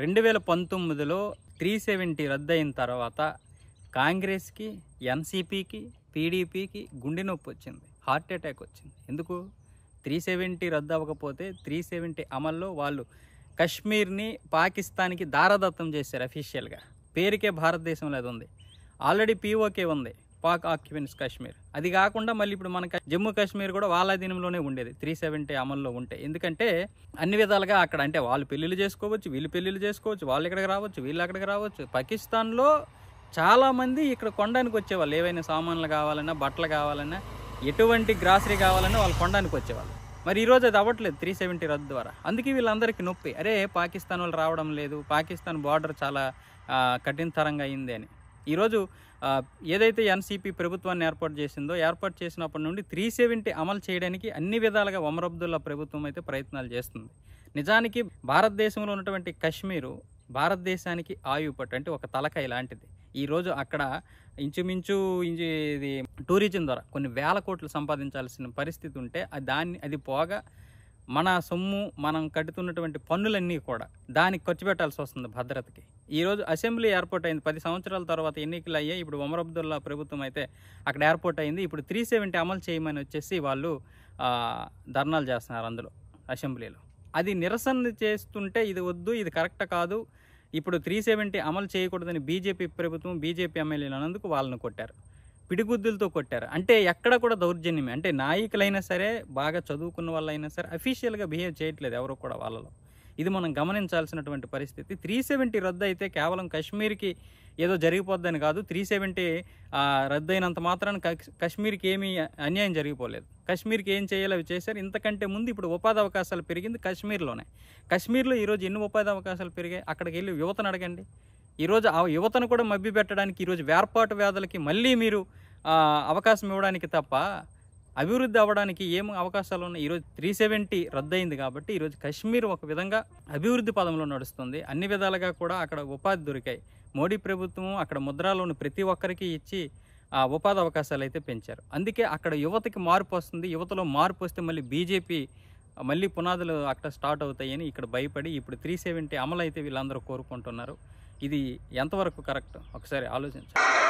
రెండు వేల పంతొమ్మిదిలో త్రీ సెవెంటీ రద్దయిన తర్వాత కాంగ్రెస్కి ఎన్సిపికి పీడీపీకి గుండె నొప్పి వచ్చింది హార్ట్ అటాక్ వచ్చింది ఎందుకు త్రీ సెవెంటీ రద్దు అవ్వకపోతే త్రీ సెవెంటీ అమల్లో వాళ్ళు కశ్మీర్ని పాకిస్తాన్కి దారదత్తం చేశారు అఫీషియల్గా పేరుకే భారతదేశంలో అది ఉంది ఆల్రెడీ పీఓకే ఉంది పాక్ ఆక్యుపెన్స్ కాశ్మీర్ అది కాకుండా మళ్ళీ ఇప్పుడు మనకి జమ్మూ కాశ్మీర్ కూడా వాళ్ళ దినంలోనే ఉండేది త్రీ సెవెంటీ అమల్లో ఉంటాయి ఎందుకంటే అన్ని విధాలుగా అక్కడ అంటే వాళ్ళు పెళ్ళిళ్ళు చేసుకోవచ్చు వీళ్ళు పెళ్లిలు చేసుకోవచ్చు వాళ్ళు ఇక్కడికి రావచ్చు వీళ్ళు అక్కడికి రావచ్చు పాకిస్తాన్లో చాలామంది ఇక్కడ కొండడానికి వచ్చేవాళ్ళు ఏవైనా సామాన్లు కావాలన్నా బట్టలు కావాలన్నా ఎటువంటి గ్రాసరీ కావాలన్నా వాళ్ళు కొండడానికి వచ్చేవాళ్ళు మరి ఈరోజు అది అవ్వట్లేదు త్రీ సెవెంటీ రద్దు ద్వారా అందుకే వీళ్ళందరికీ నొప్పి అరే పాకిస్తాన్ వాళ్ళు రావడం లేదు పాకిస్తాన్ బార్డర్ చాలా కఠినతరంగా అయింది అని ఈరోజు ఏదైతే ఎన్సీపీ ప్రభుత్వాన్ని ఏర్పాటు చేసిందో ఏర్పాటు చేసినప్పటి నుండి త్రీ సెవెంటీ అమలు చేయడానికి అన్ని విధాలుగా ఒమర్ అబ్దుల్లా ప్రభుత్వం అయితే ప్రయత్నాలు చేస్తుంది నిజానికి భారతదేశంలో ఉన్నటువంటి కశ్మీరు భారతదేశానికి ఆయుపట్టు అంటే ఒక తలక ఇలాంటిది ఈరోజు అక్కడ ఇంచుమించు ఇంచు ఇది టూరిజం ద్వారా కొన్ని వేల కోట్లు సంపాదించాల్సిన పరిస్థితి ఉంటే దాన్ని అది పోగా మన సొమ్ము మనం కడుతున్నటువంటి పన్నులన్నీ కూడా దానికి ఖర్చు పెట్టాల్సి వస్తుంది భద్రతకి ఈరోజు అసెంబ్లీ ఏర్పాటు అయింది పది సంవత్సరాల తర్వాత ఎన్నికలు అయ్యాయి ఇప్పుడు ఒమర్ అబ్దుల్లా ప్రభుత్వం అయితే అక్కడ ఏర్పాటు అయింది ఇప్పుడు త్రీ సెవెంటీ అమలు చేయమని వచ్చేసి వాళ్ళు ధర్నాలు చేస్తున్నారు అందులో అసెంబ్లీలో అది నిరసన చేస్తుంటే ఇది వద్దు ఇది కరెక్ట్ కాదు ఇప్పుడు త్రీ సెవెంటీ అమలు చేయకూడదని బీజేపీ ప్రభుత్వం బీజేపీ ఎమ్మెల్యేలు అన్నందుకు వాళ్ళని కొట్టారు పిడిగుద్దులతో కొట్టారు అంటే ఎక్కడ కూడా దౌర్జన్యమే అంటే నాయకులైనా సరే బాగా చదువుకున్న వాళ్ళైనా సరే అఫీషియల్గా బిహేవ్ చేయట్లేదు ఎవరు కూడా వాళ్ళలో ఇది మనం గమనించాల్సినటువంటి పరిస్థితి త్రీ సెవెంటీ రద్దు అయితే కేవలం కాశ్మీర్కి ఏదో జరిగిపోద్దని కాదు త్రీ సెవెంటీ రద్దు అయినంత మాత్రాన కశ్మీర్కి ఏమీ అన్యాయం జరిగిపోలేదు కశ్మీర్కి ఏం చేయాలో అవి చేశారు ఇంతకంటే ముందు ఇప్పుడు ఉపాధి అవకాశాలు పెరిగింది కశ్మీర్లోనే కశ్మీర్లో ఈరోజు ఎన్ని ఉపాధి అవకాశాలు పెరిగాయి అక్కడికి వెళ్ళి యువతను అడగండి ఈరోజు ఆ యువతను కూడా మభ్య పెట్టడానికి ఈరోజు వేర్పాటు వ్యాధులకి మళ్ళీ మీరు అవకాశం ఇవ్వడానికి తప్ప అభివృద్ధి అవ్వడానికి ఏం అవకాశాలు ఉన్నాయి ఈరోజు త్రీ సెవెంటీ రద్దయింది కాబట్టి ఈరోజు కశ్మీర్ ఒక విధంగా అభివృద్ధి పదంలో నడుస్తుంది అన్ని విధాలుగా కూడా అక్కడ ఉపాధి దొరికాయి మోడీ ప్రభుత్వం అక్కడ ముద్రాలోని ప్రతి ఒక్కరికి ఇచ్చి ఆ ఉపాధి అవకాశాలు అయితే పెంచారు అందుకే అక్కడ యువతకి మార్పు వస్తుంది యువతలో మార్పు వస్తే మళ్ళీ బీజేపీ మళ్ళీ పునాదులు అక్కడ స్టార్ట్ అవుతాయని ఇక్కడ భయపడి ఇప్పుడు త్రీ సెవెంటీ అమలు అయితే వీళ్ళందరూ కోరుకుంటున్నారు ఇది ఎంతవరకు కరెక్ట్ ఒకసారి ఆలోచించండి